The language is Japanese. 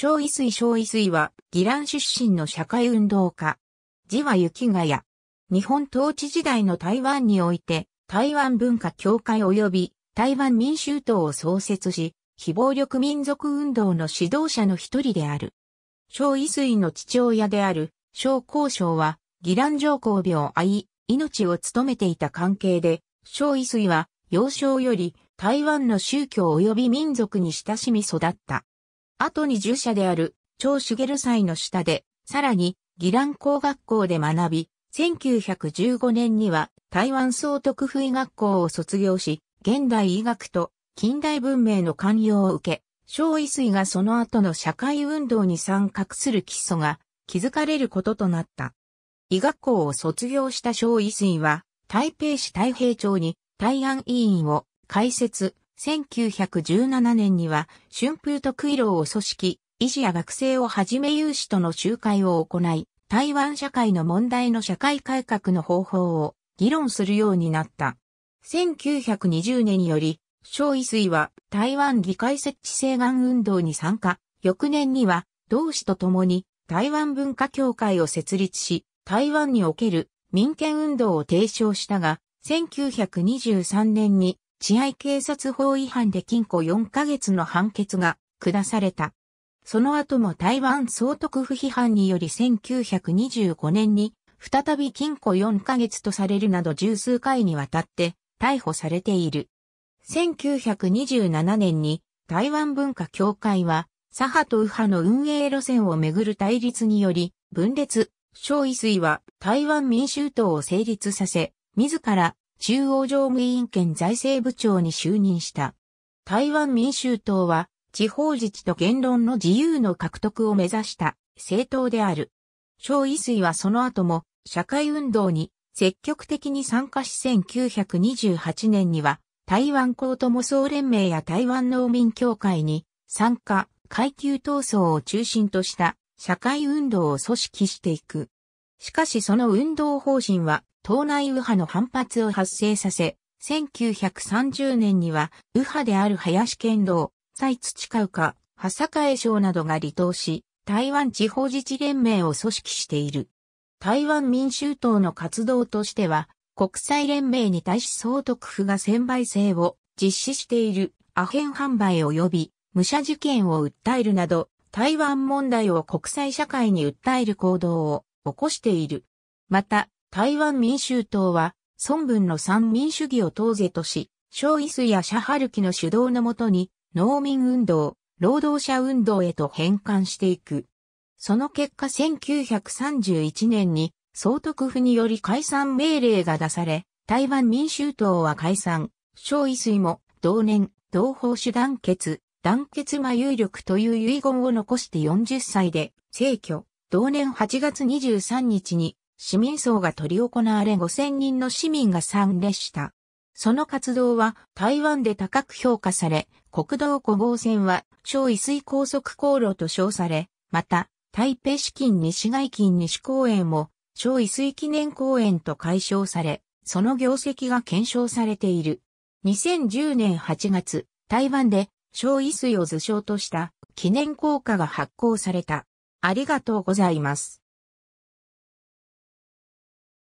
小夷水小夷水は、ギラン出身の社会運動家。字は雪がや。日本統治時代の台湾において、台湾文化協会及び台湾民衆党を創設し、非暴力民族運動の指導者の一人である。小夷水の父親である、小交渉は、ギラン上皇病愛、命を務めていた関係で、小夷水は、幼少より台湾の宗教及び民族に親しみ育った。後に従者である、長茂祭の下で、さらに、義蘭工学校で学び、1915年には台湾総督府医学校を卒業し、現代医学と近代文明の寛容を受け、小医水がその後の社会運動に参画する基礎が築かれることとなった。医学校を卒業した小医水は、台北市太平町に台安委員を開設、1917年には春風特異療を組織、医師や学生をはじめ有志との集会を行い、台湾社会の問題の社会改革の方法を議論するようになった。1920年により、小医水は台湾議会設置請願運動に参加、翌年には同志と共に台湾文化協会を設立し、台湾における民権運動を提唱したが、1923年に治安警察法違反で禁錮4ヶ月の判決が下された。その後も台湾総督府批判により1925年に再び禁錮4ヶ月とされるなど十数回にわたって逮捕されている。1927年に台湾文化協会は左派と右派の運営路線をめぐる対立により分裂、小維水は台湾民衆党を成立させ、自ら中央常務委員兼財政部長に就任した。台湾民衆党は、地方自治と言論の自由の獲得を目指した政党である。小維水はその後も社会運動に積極的に参加し1928年には台湾高友総連盟や台湾農民協会に参加、階級闘争を中心とした社会運動を組織していく。しかしその運動方針は党内右派の反発を発生させ、1930年には右派である林健道、蔡土川か、波栄省などが離党し、台湾地方自治連盟を組織している。台湾民衆党の活動としては、国際連盟に対し総督府が専売制を実施しているアヘン販売及び武者事件を訴えるなど、台湾問題を国際社会に訴える行動を起こしている。また、台湾民衆党は、孫文の三民主義を党是とし、小イ水やシャハルキの主導のもとに、農民運動、労働者運動へと変換していく。その結果1931年に、総督府により解散命令が出され、台湾民衆党は解散、小イ水も、同年、同胞主団結、団結魔有力という遺言を残して40歳で、逝去、同年8月23日に、市民層が取り行われ5000人の市民が参列した。その活動は台湾で高く評価され、国道5号線は超移水高速航路と称され、また、台北市近西外近西公園も超移水記念公園と解消され、その業績が検証されている。2010年8月、台湾で小移水を図書とした記念硬貨が発行された。ありがとうございます。